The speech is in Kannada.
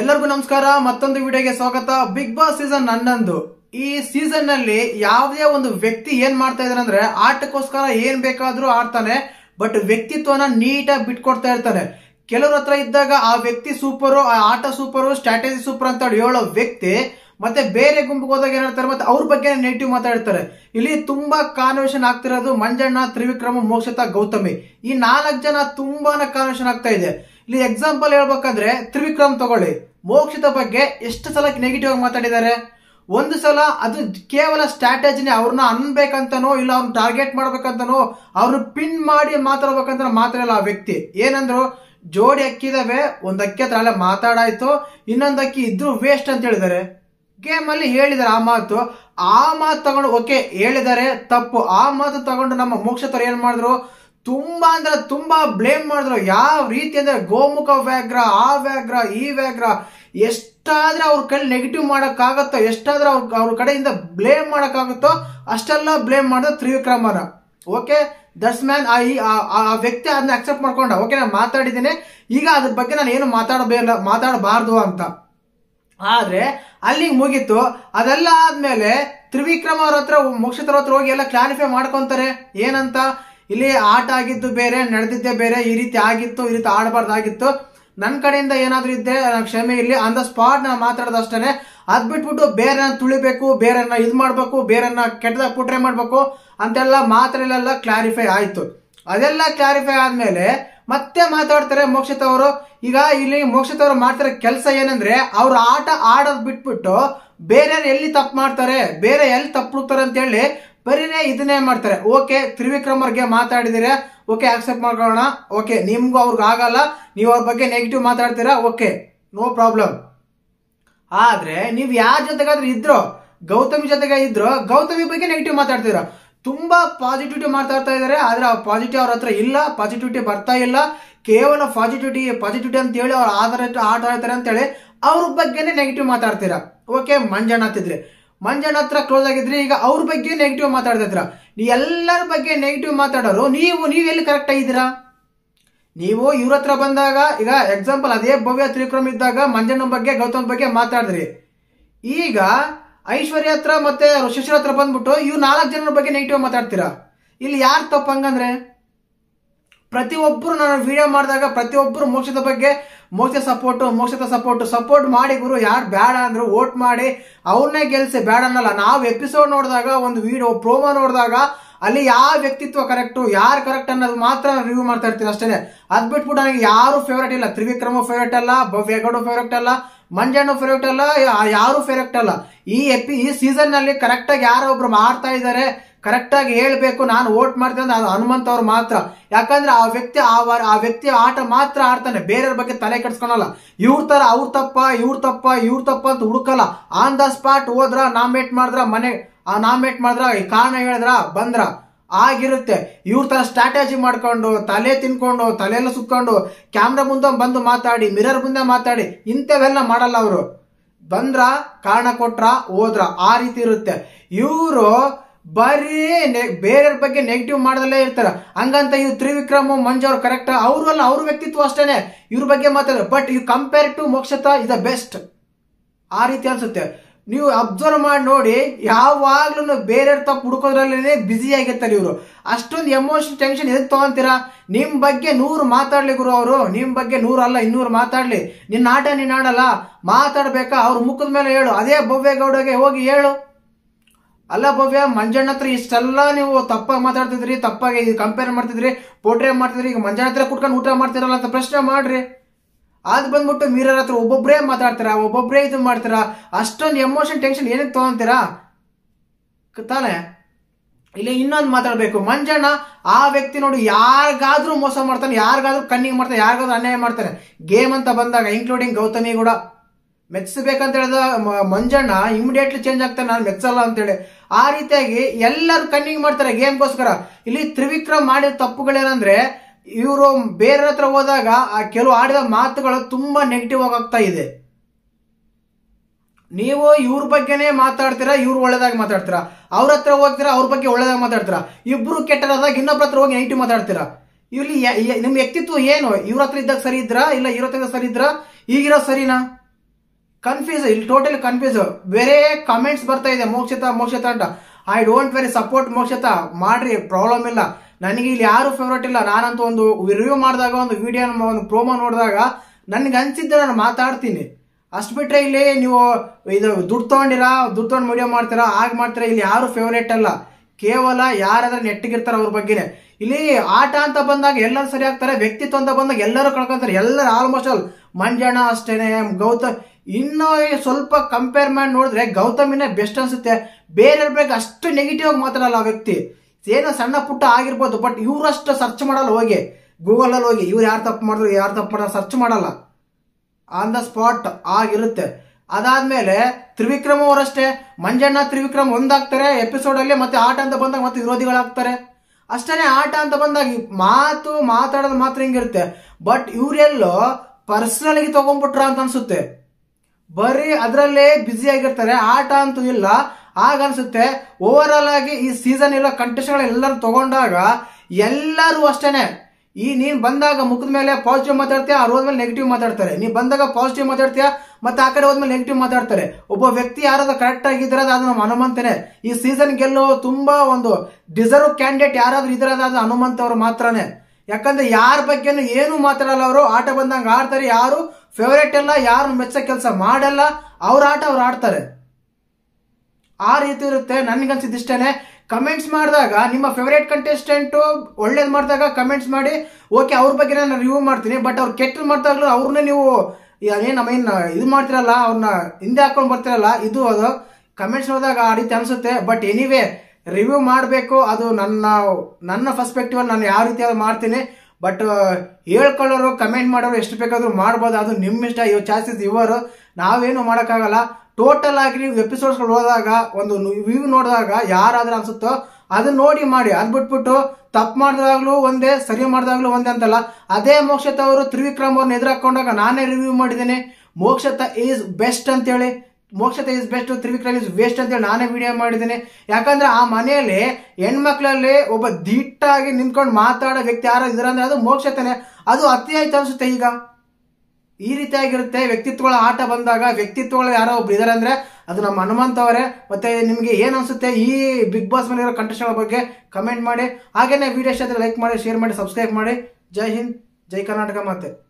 ಎಲ್ಲರಿಗೂ ನಮಸ್ಕಾರ ಮತ್ತೊಂದು ವಿಡಿಯೋಗೆ ಸ್ವಾಗತ ಬಿಗ್ ಬಾಸ್ ಸೀಸನ್ ಹನ್ನೊಂದು ಈ ಸೀಸನ್ ನಲ್ಲಿ ಯಾವುದೇ ಒಂದು ವ್ಯಕ್ತಿ ಏನ್ ಮಾಡ್ತಾ ಇದಾರೆ ಅಂದ್ರೆ ಆಟಕ್ಕೋಸ್ಕರ ಏನ್ ಬೇಕಾದ್ರೂ ಆಡ್ತಾನೆ ಬಟ್ ವ್ಯಕ್ತಿತ್ವನ ನೀಟಾಗಿ ಬಿಟ್ಕೊಡ್ತಾ ಇರ್ತಾನೆ ಕೆಲವ್ರ ಹತ್ರ ಇದ್ದಾಗ ಆ ವ್ಯಕ್ತಿ ಸೂಪರು ಆ ಆಟ ಸೂಪರು ಸ್ಟ್ರಾಟಜಿ ಸೂಪರ್ ಅಂತ ಹೇಳೋ ವ್ಯಕ್ತಿ ಮತ್ತೆ ಬೇರೆ ಗುಂಪು ಹೋದಾಗ ಏನಾಡ್ತಾರೆ ಮತ್ತೆ ಅವ್ರ ಬಗ್ಗೆ ನೆಗೆಟಿವ್ ಮಾತಾಡ್ತಾರೆ ಇಲ್ಲಿ ತುಂಬಾ ಕಾನ್ವರ್ಷನ್ ಆಗ್ತಿರೋದು ಮಂಜಣ್ಣ ತ್ರಿವಿಕ್ರಮ ಮೋಕ್ಷತಾ ಗೌತಮಿ ಈ ನಾಲ್ಕು ಜನ ತುಂಬಾನೇ ಕಾನ್ವರ್ಷನ್ ಆಗ್ತಾ ಇದೆ ಇಲ್ಲಿ ಎಕ್ಸಾಂಪಲ್ ಹೇಳ್ಬೇಕಂದ್ರೆ ತ್ರಿವಿಕ್ರಮ್ ತಗೊಳ್ಳಿ ಮೋಕ್ಷದ ಬಗ್ಗೆ ಎಷ್ಟು ಸಲ ನೆಗೆಟಿವ್ ಆಗಿ ಮಾತಾಡಿದ್ದಾರೆ ಒಂದು ಸಲ ಅದು ಕೇವಲ ಸ್ಟ್ರಾಟಜಿನೇ ಅವ್ರನ್ನ ಅನ್ಬೇಕಂತನೋ ಇಲ್ಲ ಅವ್ರನ್ನ ಟಾರ್ಗೆಟ್ ಮಾಡ್ಬೇಕಂತನೋ ಅವ್ರನ್ನ ಪಿನ್ ಮಾಡಿ ಮಾತಾಡ್ಬೇಕಂತ ಮಾತಾಡಲ್ಲ ಆ ವ್ಯಕ್ತಿ ಏನಂದ್ರು ಜೋಡಿ ಅಕ್ಕಿದಾವೆ ಒಂದ್ ಅಕ್ಕಿ ಹತ್ರ ಅಲ್ಲೇ ಮಾತಾಡಾಯ್ತು ಇನ್ನೊಂದು ಅಕ್ಕಿ ಇದ್ರು ವೇಸ್ಟ್ ಅಂತ ಹೇಳಿದಾರೆ ಗೇಮ್ ಅಲ್ಲಿ ಹೇಳಿದ್ದಾರೆ ಆ ಮಾತು ಆ ಮಾತು ತಗೊಂಡು ಓಕೆ ಹೇಳಿದ್ದಾರೆ ತಪ್ಪು ಆ ಮಾತು ತಗೊಂಡು ನಮ್ಮ ಮೋಕ್ಷತ್ರ ಏನ್ ಮಾಡಿದ್ರು ತುಂಬಾ ಅಂದ್ರೆ ತುಂಬಾ ಬ್ಲೇಮ್ ಮಾಡಿದ್ರು ಯಾವ ರೀತಿ ಅಂದ್ರೆ ಗೋಮುಖ ವ್ಯಾಘ್ರ ಆ ವ್ಯಾಘ್ರ ಈ ವ್ಯಾಘ್ರ ಎಷ್ಟಾದ್ರೆ ಅವ್ರ ಕೈ ನೆಗೆಟಿವ್ ಮಾಡೋಕ್ಕಾಗತ್ತೋ ಎಷ್ಟಾದ್ರೆ ಅವ್ರ ಅವ್ರ ಕಡೆಯಿಂದ ಬ್ಲೇಮ್ ಮಾಡೋಕ್ಕಾಗುತ್ತೋ ಅಷ್ಟೆಲ್ಲ ಬ್ಲೇಮ್ ಮಾಡಿದ್ರು ತ್ರಿವಿಕ್ರಮರ ಓಕೆ ದಟ್ಸ್ ಮ್ಯಾನ್ ಆ ಆ ವ್ಯಕ್ತಿ ಅದನ್ನ ಅಕ್ಸೆಪ್ಟ್ ಮಾಡ್ಕೊಂಡ ಓಕೆ ನಾನು ಮಾತಾಡಿದ್ದೀನಿ ಈಗ ಅದ್ರ ಬಗ್ಗೆ ನಾನು ಏನು ಮಾತಾಡಬೇಡ ಮಾತಾಡಬಾರ್ದು ಅಂತ ಆದ್ರೆ ಅಲ್ಲಿಗೆ ಮುಗೀತು ಅದೆಲ್ಲ ಆದ್ಮೇಲೆ ತ್ರಿವಿಕ್ರಮ ಅವ್ರ ಹತ್ರ ಮುಕ್ಷಿತರ ಹತ್ರ ಹೋಗಿ ಎಲ್ಲ ಕ್ಲಾರಿಫೈ ಮಾಡ್ಕೊಂತಾರೆ ಏನಂತ ಇಲ್ಲಿ ಆಟ ಆಗಿದ್ದು ಬೇರೆ ನಡೆದಿದ್ದೇ ಬೇರೆ ಈ ರೀತಿ ಆಗಿತ್ತು ಈ ರೀತಿ ಆಡಬಾರ್ದಾಗಿತ್ತು ನನ್ನ ಕಡೆಯಿಂದ ಏನಾದರೂ ಇದ್ದರೆ ಕ್ಷಮೆ ಇಲ್ಲಿ ಆನ್ ದ ಸ್ಪಾಟ್ ನಾನು ಮಾತಾಡೋದು ಅಷ್ಟೇ ಅದು ಬಿಟ್ಬಿಟ್ಟು ಬೇರೆನ ತುಳಿಬೇಕು ಬೇರೆನ ಇದು ಮಾಡಬೇಕು ಬೇರೆನ ಕೆಟ್ಟದಾಗ ಕುಟ್ರೆ ಮಾಡಬೇಕು ಅಂತೆಲ್ಲ ಮಾತ್ರೆಲ್ಲ ಕ್ಲಾರಿಫೈ ಆಯಿತು ಅದೆಲ್ಲ ಕ್ಲಾರಿಫೈ ಆದಮೇಲೆ ಮತ್ತೆ ಮಾತಾಡ್ತಾರೆ ಮೋಕ್ಷಿತ್ ಅವರು ಈಗ ಇಲ್ಲಿ ಮೋಕ್ಷಿತ್ ಅವರು ಮಾಡ್ತಿರೋ ಕೆಲಸ ಏನಂದ್ರೆ ಅವ್ರ ಆಟ ಆಡೋದ್ ಬಿಟ್ಬಿಟ್ಟು ಬೇರೆ ಎಲ್ಲಿ ತಪ್ಪು ಮಾಡ್ತಾರೆ ಬೇರೆ ಎಲ್ಲಿ ತಪ್ಪು ಅಂತ ಹೇಳಿ ಬರೀನೇ ಇದನ್ನೇ ಮಾಡ್ತಾರೆ ಓಕೆ ತ್ರಿವಿಕ್ರಮರ್ಗೆ ಮಾತಾಡಿದಿರ ಓಕೆ ಆಕ್ಸೆಪ್ಟ್ ಮಾಡ್ಕೊಳ್ಳೋಣ ಓಕೆ ನಿಮ್ಗೂ ಅವ್ರಿಗೆ ಆಗಲ್ಲ ನೀವು ಅವ್ರ ಬಗ್ಗೆ ನೆಗೆಟಿವ್ ಮಾತಾಡ್ತೀರಾ ಓಕೆ ನೋ ಪ್ರಾಬ್ಲಮ್ ಆದ್ರೆ ನೀವು ಯಾರ ಜೊತೆಗಾದ್ರೂ ಇದ್ರೋ ಗೌತಮಿ ಜೊತೆಗೆ ಇದ್ರೋ ಗೌತಮಿ ಬಗ್ಗೆ ನೆಗೆಟಿವ್ ಮಾತಾಡ್ತೀರ ತುಂಬಾ ಪಾಸಿಟಿವಿಟಿ ಮಾತಾಡ್ತಾ ಇದ್ದಾರೆ ಆದ್ರೆ ಆ ಪಾಸಿಟಿವ್ ಅವ್ರ ಹತ್ರ ಇಲ್ಲ ಪಾಸಿಟಿವಿಟಿ ಬರ್ತಾ ಇಲ್ಲ ಕೇವಲ ಪಾಸಿಟಿವಿಟಿ ಪಾಸಿಟಿವಿಟಿ ಅಂತ ಹೇಳಿ ಅವ್ರು ಆಧಾರ ಆಟ ಆಡ್ತಾರೆ ಅಂತೇಳಿ ಅವ್ರ ಬಗ್ಗೆನೇ ನೆಗೆಟಿವ್ ಮಾತಾಡ್ತೀರಾ ಓಕೆ ಮಂಜಣ್ಣ ಹತ್ತಿದ್ರೆ ಮಂಜಣ್ಣ ಹತ್ರ ಕ್ಲೋಸ್ ಆಗಿದ್ರೆ ಈಗ ಅವ್ರ ಬಗ್ಗೆ ನೆಗೆಟಿವ್ ಮಾತಾಡ್ತಿದ್ರ ನೀ ಎಲ್ಲರ ಬಗ್ಗೆ ನೆಗೆಟಿವ್ ಮಾತಾಡೋರು ನೀವು ಎಲ್ಲಿ ಕರೆಕ್ಟ್ ಆಗಿದ್ದೀರಾ ನೀವು ಇವ್ರ ಹತ್ರ ಬಂದಾಗ ಈಗ ಎಕ್ಸಾಂಪಲ್ ಅದೇ ಭವ್ಯ ತ್ರಿಕ್ರಮ್ ಇದ್ದಾಗ ಮಂಜಣ್ಣ ಬಗ್ಗೆ ಗೌತಮ್ ಬಗ್ಗೆ ಮಾತಾಡಿದ್ರಿ ಈಗ ಐಶ್ವರ್ಯ ಹತ್ರ ಮತ್ತೆ ಶಶಿರ ಹತ್ರ ಬಂದ್ಬಿಟ್ಟು ಇವ್ ನಾಲ್ಕು ಜನರ ಬಗ್ಗೆ ನೆಗೆಟಿವ್ ಮಾತಾಡ್ತೀರಾ ಇಲ್ಲಿ ಯಾರು ತಪ್ಪು ಹಂಗಂದ್ರೆ ಪ್ರತಿಯೊಬ್ಬರು ನಾನು ವಿಡಿಯೋ ಮಾಡಿದಾಗ ಪ್ರತಿಯೊಬ್ಬರು ಮೋಕ್ಷದ ಬಗ್ಗೆ ಮೋಕ್ಷ ಸಪೋರ್ಟ್ ಮೋಕ್ಷದ ಸಪೋರ್ಟ್ ಸಪೋರ್ಟ್ ಮಾಡಿ ಗುರು ಯಾರು ಬೇಡ ಅಂದ್ರೆ ವೋಟ್ ಮಾಡಿ ಅವ್ರನ್ನೇ ಗೆಲ್ಸಿ ಬೇಡ ಅನ್ನಲ್ಲ ನಾವು ಎಪಿಸೋಡ್ ನೋಡಿದಾಗ ಒಂದು ವಿಡಿಯೋ ಪ್ರೋಮೋ ನೋಡಿದಾಗ ಅಲ್ಲಿ ಯಾವ ವ್ಯಕ್ತಿತ್ವ ಕರೆಕ್ಟು ಯಾರು ಕರೆಕ್ಟ್ ಅನ್ನೋದು ಮಾತ್ರ ರಿವ್ಯೂ ಮಾಡ್ತಾ ಇರ್ತೀನಿ ಅಷ್ಟೇ ಅದ್ ಬಿಟ್ಬಿಟ್ಟು ನನಗೆ ಯಾರು ಫೇವ್ರೇಟ್ ಇಲ್ಲ ತ್ರಿವಿಕ್ರಮ ಫೇವ್ರೇಟ್ ಅಲ್ಲ ಭವ್ಯಗೌಡ ಫೇವ್ರೇಟ್ ಅಲ್ಲ ಮಂಜಣ್ಣು ಫೇವ್ರೇಟ್ ಅಲ್ಲ ಯಾರು ಫೇವ್ರೇಟ್ ಅಲ್ಲ ಈ ಎಪಿ ಈ ಸೀಸನ್ ನಲ್ಲಿ ಕರೆಕ್ಟ್ ಆಗಿ ಯಾರೋ ಒಬ್ರು ಮಾಡ್ತಾ ಇದ್ದಾರೆ ಕರೆಕ್ಟಾಗಿ ಹೇಳಬೇಕು ನಾನು ಓಟ್ ಮಾಡ್ತೀನಿ ಅಂದ್ರೆ ಅದು ಹನುಮಂತ ಅವ್ರು ಮಾತ್ರ ಯಾಕಂದ್ರೆ ಆ ವ್ಯಕ್ತಿ ಆ ಆ ವ್ಯಕ್ತಿ ಆಟ ಮಾತ್ರ ಆಡ್ತಾನೆ ಬೇರೆಯವ್ರ ಬಗ್ಗೆ ತಲೆ ಕೆಡ್ಸ್ಕೊಳಲ್ಲ ಇವ್ರ ತರ ಅವ್ರ ತಪ್ಪ ಇವ್ರ ತಪ್ಪ ಇವ್ರ ತಪ್ಪ ಅಂತ ಹುಡುಕಲ್ಲ ಆನ್ ದ ಸ್ಪಾಟ್ ಹೋದ್ರ ನಾಮಿನೇಟ್ ಮಾಡಿದ್ರ ಮನೆ ನಾಮಿನೇಟ್ ಮಾಡಿದ್ರ ಕಾರಣ ಹೇಳಿದ್ರ ಬಂದ್ರ ಆಗಿರುತ್ತೆ ಇವ್ರ ತರ ಸ್ಟ್ರಾಟಜಿ ಮಾಡ್ಕೊಂಡು ತಲೆ ತಿನ್ಕೊಂಡು ತಲೆಯೆಲ್ಲ ಸುತ್ಕೊಂಡು ಕ್ಯಾಮ್ರಾ ಮುಂದೆ ಬಂದು ಮಾತಾಡಿ ಮಿರರ್ ಮುಂದೆ ಮಾತಾಡಿ ಇಂಥವೆಲ್ಲ ಮಾಡಲ್ಲ ಅವರು ಬಂದ್ರ ಕಾರಣ ಕೊಟ್ರ ಹೋದ್ರ ಆ ರೀತಿ ಇರುತ್ತೆ ಇವರು ಬರೀ ಬೇರೆಯವ್ರ ಬಗ್ಗೆ ನೆಗೆಟಿವ್ ಮಾಡದಲ್ಲೇ ಇರ್ತಾರೆ ಹಂಗಂತ ಇವ್ರು ತ್ರಿವಿಕ್ರಮ ಮಂಜು ಅವ್ರು ಕರೆಕ್ಟ್ ಅವರು ಅಲ್ಲ ಅವ್ರ ವ್ಯಕ್ತಿತ್ವ ಅಷ್ಟೇನೆ ಇವ್ರ ಬಗ್ಗೆ ಮಾತಾಡ but you compare to Mokshitha is the best ಆ ರೀತಿ ಅನ್ಸುತ್ತೆ ನೀವು ಅಬ್ಸರ್ವ್ ಮಾಡಿ ನೋಡಿ ಯಾವಾಗ್ಲೂ ಬೇರೆಯವ್ರ ತಪ್ಪು ಹುಡುಕೋದ್ರಲ್ಲೇ ಬ್ಯುಸಿ ಆಗಿರ್ತಾರೆ ಇವರು ಅಷ್ಟೊಂದು ಎಮೋಷನ್ ಟೆನ್ಷನ್ ಎದ್ ತಗೊಂತೀರಾ ನಿಮ್ಮ ಬಗ್ಗೆ ನೂರು ಮಾತಾಡ್ಲಿ ಗುರು ಅವರು ನಿಮ್ಮ ಬಗ್ಗೆ ನೂರು ಅಲ್ಲ ಇನ್ನೂರು ಮಾತಾಡ್ಲಿ ನಿನ್ನ ಆಟ ನೀನ್ ಆಡಲ್ಲ ಮಾತಾಡ್ಬೇಕಾ ಅವ್ರ ಮುಖದ ಮೇಲೆ ಹೇಳು ಅದೇ ಬೊವ್ವೇಗೌಡಗೆ ಹೋಗಿ ಹೇಳು ಅಲ್ಲ ಭವ್ಯ ಮಂಜಣ್ಣ ಹತ್ರ ಇಷ್ಟೆಲ್ಲ ನೀವು ತಪ್ಪಾಗಿ ಮಾತಾಡ್ತಿದ್ರಿ ತಪ್ಪಾಗಿ ಕಂಪೇರ್ ಮಾಡ್ತಿದ್ರಿ ಪೋಟ್ರೆ ಮಾಡ್ತಿದ್ರಿ ಈಗ ಮಂಜಣ್ಣ ಹತ್ರ ಕುಟ್ಕೊಂಡು ಊಟ ಮಾಡ್ತಿರಲ್ಲ ಅಂತ ಪ್ರಶ್ನೆ ಮಾಡ್ರಿ ಅದ್ ಬಂದ್ಬಿಟ್ಟು ಮೀರರ್ ಹತ್ರ ಒಬ್ಬೊಬ್ರೇ ಮಾತಾಡ್ತಾರ ಒಬ್ಬೊಬ್ರೇ ಇದು ಮಾಡ್ತೀರಾ ಅಷ್ಟೊಂದು ಎಮೋಷನ್ ಟೆನ್ಷನ್ ಏನಕ್ಕೆ ತಗೊಂತೀರಾ ತಾನೆ ಇಲ್ಲಿ ಇನ್ನೊಂದು ಮಾತಾಡಬೇಕು ಮಂಜಣ್ಣ ಆ ವ್ಯಕ್ತಿ ನೋಡಿ ಯಾರಿಗಾದ್ರೂ ಮೋಸ ಮಾಡ್ತಾನೆ ಯಾರಿಗಾದ್ರೂ ಕಣ್ಣಿಗೆ ಮಾಡ್ತಾನೆ ಯಾರಿಗಾದ್ರೂ ಅನ್ಯಾಯ ಮಾಡ್ತಾರೆ ಗೇಮ್ ಅಂತ ಬಂದಾಗ ಇನ್ಕ್ಲೂಡಿಂಗ್ ಗೌತಮಿ ಕೂಡ ಮೆಚ್ಚಬೇಕಂತ ಹೇಳಿದ ಮಂಜಣ್ಣ ಇಮಿಡಿಯೇಟ್ಲಿ ಚೇಂಜ್ ಆಗ್ತಾನೆ ನಾನು ಮೆಚ್ಚಲ್ಲ ಅಂತೇಳಿ ಆ ರೀತಿಯಾಗಿ ಎಲ್ಲರೂ ಕನ್ನಿಂಗ್ ಮಾಡ್ತಾರೆ ಗೇಮ್ಗೋಸ್ಕರ ಇಲ್ಲಿ ತ್ರಿವಿಕ್ರಮ್ ಮಾಡಿದ ತಪ್ಪುಗಳೇನಂದ್ರೆ ಇವರು ಬೇರೆಯವ್ರ ಹತ್ರ ಹೋದಾಗ ಆ ಕೆಲವು ಆಡಿದ ಮಾತುಗಳು ತುಂಬಾ ನೆಗೆಟಿವ್ ಆಗಾಗ್ತಾ ಇದೆ ನೀವು ಇವ್ರ ಬಗ್ಗೆನೆ ಮಾತಾಡ್ತೀರಾ ಇವ್ರು ಒಳ್ಳೇದಾಗಿ ಮಾತಾಡ್ತೀರಾ ಅವ್ರ ಹತ್ರ ಹೋಗ್ತೀರಾ ಅವ್ರ ಬಗ್ಗೆ ಒಳ್ಳೇದಾಗಿ ಮಾತಾಡ್ತೀರಾ ಇಬ್ರು ಕೆಟ್ಟದಾದಾಗ ಇನ್ನೊಬ್ರ ಹತ್ರ ಹೋಗಿ ನೆಗೆಟಿವ್ ಮಾತಾಡ್ತೀರಾ ಇಲ್ಲಿ ನಿಮ್ಮ ವ್ಯಕ್ತಿತ್ವ ಏನು ಇವ್ರ ಹತ್ರ ಇದ್ದಾಗ ಸರಿ ಇದ್ರಾ ಇಲ್ಲ ಇವ್ರ ಹತ್ರ ಸರಿ ಇದ್ರಾ ಈಗಿರೋ ಸರಿನಾ ಕನ್ಫ್ಯೂಸ್ ಇಲ್ಲಿ ಟೋಟಲಿ ಕನ್ಫ್ಯೂಸ್ ಬೇರೆ ಕಮೆಂಟ್ಸ್ ಬರ್ತಾ ಇದೆ ಮೋಕ್ಷತ ಮೋಕ್ಷತ ಅಂತ I don't very support Mokshitha ಮಾಡ್ರಿ ಪ್ರಾಬ್ಲಮ್ ಇಲ್ಲ ನನಗೆ ಇಲ್ಲಿ ಯಾರು ಫೇವ್ರೇಟ್ ಇಲ್ಲ ನಾನಂತೂ ಒಂದು ರಿವ್ಯೂ ಮಾಡಿದಾಗ ಒಂದು ವಿಡಿಯೋ ಒಂದು ಪ್ರೋಮೋ ನೋಡಿದಾಗ ನನಗೆ ಅನ್ಸಿದ್ದು ನಾನು ಮಾತಾಡ್ತೀನಿ ಅಷ್ಟು ಬಿಟ್ಟರೆ ಇಲ್ಲಿ ನೀವು ಇದು ದುಡ್ಡು ತೊಗೊಂಡಿರಾ ದುಡ್ಡು ತೊಗೊಂಡು ವಿಡಿಯೋ ಮಾಡ್ತೀರಾ ಹಾಗೆ ಮಾಡ್ತೀರಾ ಇಲ್ಲಿ ಯಾರು ಫೇವ್ರೇಟ್ ಅಲ್ಲ ಕೇವಲ ಯಾರಾದ್ರೂ ನೆಟ್ಟಿಗಿರ್ತಾರೆ ಅವ್ರ ಬಗ್ಗೆ ಇಲ್ಲಿ ಆಟ ಅಂತ ಬಂದಾಗ ಎಲ್ಲರೂ ಸರಿ ಆಗ್ತಾರೆ ವ್ಯಕ್ತಿತ್ವ ಅಂತ ಬಂದಾಗ ಎಲ್ಲರೂ ಕಳ್ಕೊತಾರೆ ಎಲ್ಲರೂ ಆಲ್ಮೋಸ್ಟ್ ಆಲ್ ಮಂಜಣ್ಣ ಅಷ್ಟೇನೆ ಗೌತಮ್ ಇನ್ನು ಸ್ವಲ್ಪ ಕಂಪೇರ್ ಮಾಡಿ ನೋಡಿದ್ರೆ ಗೌತಮಿನೇ ಬೆಸ್ಟ್ ಅನ್ಸುತ್ತೆ ಬೇರೆ ಬೇಕು ಅಷ್ಟು ನೆಗೆಟಿವ್ ಆಗಿ ಮಾತಾಡಲ್ಲ ಆ ವ್ಯಕ್ತಿ ಏನೋ ಸಣ್ಣ ಪುಟ್ಟ ಆಗಿರ್ಬೋದು ಬಟ್ ಇವರಷ್ಟು ಸರ್ಚ್ ಮಾಡಲ್ಲ ಹೋಗಿ ಗೂಗಲಲ್ಲಿ ಹೋಗಿ ಇವ್ರು ಯಾರು ತಪ್ಪು ಮಾಡಿದ್ರು ಯಾರು ತಪ್ಪು ಮಾಡೋ ಸರ್ಚ್ ಮಾಡಲ್ಲ ಆನ್ ದ ಸ್ಪಾಟ್ ಆಗಿರುತ್ತೆ ಅದಾದ್ಮೇಲೆ ತ್ರಿವಿಕ್ರಮ ಅವರಷ್ಟೇ ಮಂಜಣ್ಣ ತ್ರಿವಿಕ್ರಮ್ ಒಂದಾಗ್ತಾರೆ ಎಪಿಸೋಡ್ ಅಲ್ಲಿ ಮತ್ತೆ ಆಟ ಅಂತ ಬಂದಾಗ ಮತ್ತೆ ವಿರೋಧಿಗಳಾಗ್ತಾರೆ ಅಷ್ಟೇ ಆಟ ಅಂತ ಬಂದಾಗ ಮಾತು ಮಾತಾಡೋದು ಮಾತ್ರ ಹಿಂಗಿರುತ್ತೆ ಬಟ್ ಇವರೆಲ್ಲೋ ಪರ್ಸನಲ್ ಆಗಿ ತಗೊಂಡ್ಬಿಟ್ರ ಅಂತ ಅನ್ಸುತ್ತೆ ಬರೀ ಅದರಲ್ಲೇ ಬ್ಯುಸಿ ಆಗಿರ್ತಾರೆ ಆಟ ಅಂತೂ ಇಲ್ಲ ಆಗ ಅನ್ಸುತ್ತೆ ಓವರ್ ಆಲ್ ಆಗಿ ಈ ಸೀಸನ್ ಇರೋ ಎಲ್ಲರೂ ತಗೊಂಡಾಗ ಎಲ್ಲರೂ ಅಷ್ಟೇನೆ ಈ ನೀನು ಬಂದಾಗ ಮುಖದ ಮೇಲೆ ಪಾಸಿಟಿವ್ ಮಾತಾಡ್ತೀಯ ಅವ್ರು ಹೋದ್ಮೇಲೆ ನೆಗೆಟಿವ್ ಮಾತಾಡ್ತಾರೆ ನೀನು ಬಂದಾಗ ಪಾಸಿಟಿವ್ ಮಾತಾಡ್ತೀಯ ಮತ್ತೆ ಆ ಕಡೆ ಹೋದ್ಮೇಲೆ ನೆಗೆಟಿವ್ ಮಾತಾಡ್ತಾರೆ ಒಬ್ಬ ವ್ಯಕ್ತಿ ಯಾರಾದ್ರೂ ಕರೆಕ್ಟ್ ಆಗಿದ್ರೆ ಅದು ನಮ್ಮ ಹನುಮಂತನೇ ಈ ಸೀಸನ್ ಗೆಲ್ಲೋ ತುಂಬಾ ಒಂದು ಡಿಸರ್ವ್ ಕ್ಯಾಂಡಿಡೇಟ್ ಯಾರಾದ್ರೂ ಇದ್ರದ ಅದು ಹನುಮಂತ ಅವರು ಮಾತ್ರನೇ ಯಾಕಂದ್ರೆ ಯಾರ ಬಗ್ಗೆನು ಏನು ಮಾತಾಡಲ್ಲ ಅವರು ಆಟ ಬಂದಂಗೆ ಆಡ್ತಾರೆ ಯಾರು ಫೇವ್ರೇಟ್ ಎಲ್ಲ ಯಾರು ಮೆಚ್ಚ ಕೆಲಸ ಮಾಡಲ್ಲ ಅವ್ರ ಆಟ ಅವ್ರು ಆಡ್ತಾರೆ ಆ ರೀತಿ ಇರುತ್ತೆ ಇಷ್ಟೇ ಕಮೆಂಟ್ಸ್ ಮಾಡಿದಾಗ ನಿಮ್ಮ ಫೇವ್ರೇಟ್ ಕಂಟೆಸ್ಟೆಂಟು ಒಳ್ಳೇದು ಮಾಡಿದಾಗ ಕಮೆಂಟ್ಸ್ ಮಾಡಿ ಓಕೆ ಅವ್ರ ಬಗ್ಗೆ ನಾನು ರಿವ್ಯೂ ಮಾಡ್ತೀನಿ ಬಟ್ ಅವ್ರು ಕೆಟ್ಟ ಮಾಡ್ತಾರಲ್ಲ ಅವ್ರನ್ನ ನೀವು ನಮ್ಮ ಏನು ಇದು ಮಾಡ್ತಿರಲ್ಲ ಅವ್ರನ್ನ ಹಿಂದೆ ಹಾಕೊಂಡು ಬರ್ತಿರಲ್ಲ ಇದು ಅದು ಕಮೆಂಟ್ಸ್ ನೋಡಿದಾಗ ಆ ರೀತಿ ಅನಿಸುತ್ತೆ ಬಟ್ ಎನಿವೇ ರಿವ್ಯೂ ಮಾಡಬೇಕು ಅದು ನನ್ನ ನನ್ನ ಪರ್ಸ್ಪೆಕ್ಟಿವ್ ನಾನು ಯಾವ ರೀತಿ ಮಾಡ್ತೀನಿ ಬಟ್ uh, ಹೇಳ್ಕೊಳ್ಳೋರು ಕಮೆಂಟ್ ಮಾಡೋರು ಎಷ್ಟು ಬೇಕಾದರೂ ಮಾಡ್ಬೋದು ಅದು ನಿಮ್ಮ ಇಷ್ಟ ಇವ್ ಚಾನ್ಸಸ್ ಇವರು ನಾವೇನು ಮಾಡೋಕ್ಕಾಗಲ್ಲ ಟೋಟಲ್ ಆಗಿ ನೀವು ಎಪಿಸೋಡ್ಸ್ಗಳು ಹೋದಾಗ ಒಂದು ವ್ಯೂ ನೋಡಿದಾಗ ಯಾರಾದ್ರೂ ಅನ್ಸುತ್ತೋ ಅದನ್ನ ನೋಡಿ ಮಾಡಿ ಅದು ಬಿಟ್ಬಿಟ್ಟು ತಪ್ಪು ಮಾಡಿದಾಗ್ಲೂ ಒಂದೇ ಸರಿ ಮಾಡಿದಾಗ್ಲೂ ಒಂದೇ ಅಂತಲ್ಲ ಅದೇ ಮೋಕ್ಷತ ಅವರು ತ್ರಿವಿಕ್ರಮ್ ಅವ್ರನ್ನ ಎದುರಾಕೊಂಡಾಗ ನಾನೇ ರಿವ್ಯೂ ಮಾಡಿದ್ದೇನೆ ಮೋಕ್ಷತ ಈಸ್ ಬೆಸ್ಟ್ ಅಂತೇಳಿ Mokshitha is best Trivikram is waste ಅಂತೇಳಿ ನಾನೇ ವಿಡಿಯೋ ಮಾಡಿದ್ದೀನಿ ಯಾಕಂದ್ರೆ ಆ ಮನೆಯಲ್ಲಿ ಹೆಣ್ಮಕ್ಳಲ್ಲಿ ಒಬ್ಬ ದಿಟ್ಟಾಗಿ ನಿಂತ್ಕೊಂಡು ಮಾತಾಡೋ ವ್ಯಕ್ತಿ ಯಾರು ಅಂದ್ರೆ ಅದು ಮೋಕ್ಷತೆನೆ ಅದು ಅತಿಯಾಯ್ತು ಅನ್ಸುತ್ತೆ ಈಗ ಈ ರೀತಿಯಾಗಿರುತ್ತೆ ವ್ಯಕ್ತಿತ್ವಗಳ ಆಟ ಬಂದಾಗ ವ್ಯಕ್ತಿತ್ವಗಳು ಯಾರೋ ಒಬ್ರು ಇದಾರೆ ಅಂದ್ರೆ ಅದು ನಮ್ಮ ಹನುಮಂತ ಅವರೇ ಮತ್ತೆ ನಿಮಗೆ ಏನು ಅನ್ಸುತ್ತೆ ಈ ಬಿಗ್ ಬಾಸ್ ಮೇಲೆ ಕಂಟೆಸ್ಟ್ಗಳ ಬಗ್ಗೆ ಕಮೆಂಟ್ ಮಾಡಿ ಹಾಗೇನೆ ವಿಡಿಯೋ ಇಷ್ಟ ಲೈಕ್ ಮಾಡಿ ಶೇರ್ ಮಾಡಿ ಸಬ್ಸ್ಕ್ರೈಬ್ ಮಾಡಿ ಜೈ ಹಿಂದ್ ಜೈ ಕರ್ನಾಟಕ ಮಾತೆ